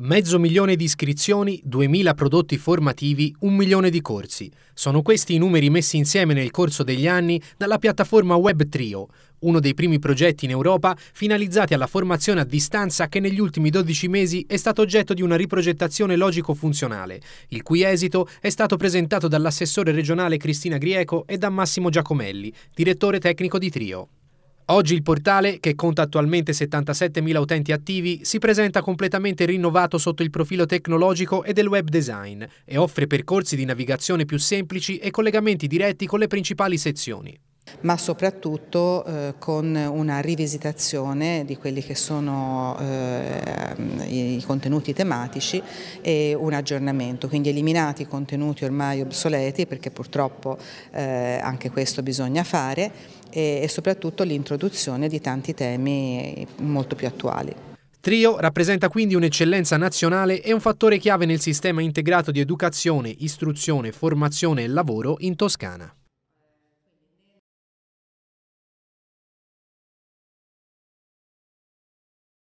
Mezzo milione di iscrizioni, 2.000 prodotti formativi, un milione di corsi. Sono questi i numeri messi insieme nel corso degli anni dalla piattaforma Web Trio, uno dei primi progetti in Europa finalizzati alla formazione a distanza che negli ultimi 12 mesi è stato oggetto di una riprogettazione logico-funzionale, il cui esito è stato presentato dall'assessore regionale Cristina Grieco e da Massimo Giacomelli, direttore tecnico di Trio. Oggi il portale, che conta attualmente 77.000 utenti attivi, si presenta completamente rinnovato sotto il profilo tecnologico e del web design e offre percorsi di navigazione più semplici e collegamenti diretti con le principali sezioni ma soprattutto eh, con una rivisitazione di quelli che sono eh, i contenuti tematici e un aggiornamento, quindi eliminati i contenuti ormai obsoleti perché purtroppo eh, anche questo bisogna fare e, e soprattutto l'introduzione di tanti temi molto più attuali. Trio rappresenta quindi un'eccellenza nazionale e un fattore chiave nel sistema integrato di educazione, istruzione, formazione e lavoro in Toscana.